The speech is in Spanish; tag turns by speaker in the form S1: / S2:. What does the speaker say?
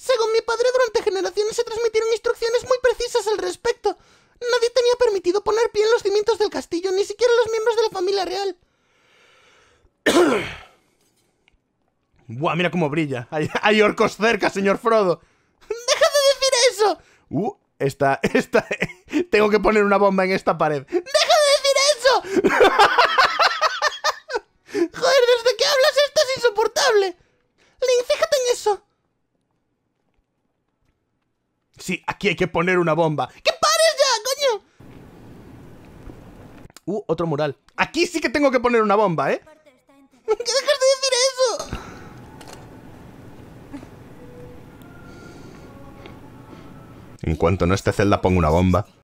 S1: Según mi padre, durante generaciones se transmitieron instrucciones muy precisas al respecto. Nadie tenía permitido poner pie en los cimientos del castillo, ni siquiera los miembros de la familia real.
S2: Buah, mira cómo brilla. Hay, orcos cerca, señor Frodo.
S3: ¡Deja de decir eso!
S2: Uh, esta, esta... Tengo que poner una bomba en esta pared.
S3: ¡Deja de decir eso!
S4: aquí hay que poner una bomba.
S3: ¿Qué pares ya, coño!
S4: Uh, otro mural. Aquí sí que tengo que poner una bomba, ¿eh? qué dejas de decir eso!
S2: En cuanto no esté celda, pongo una bomba.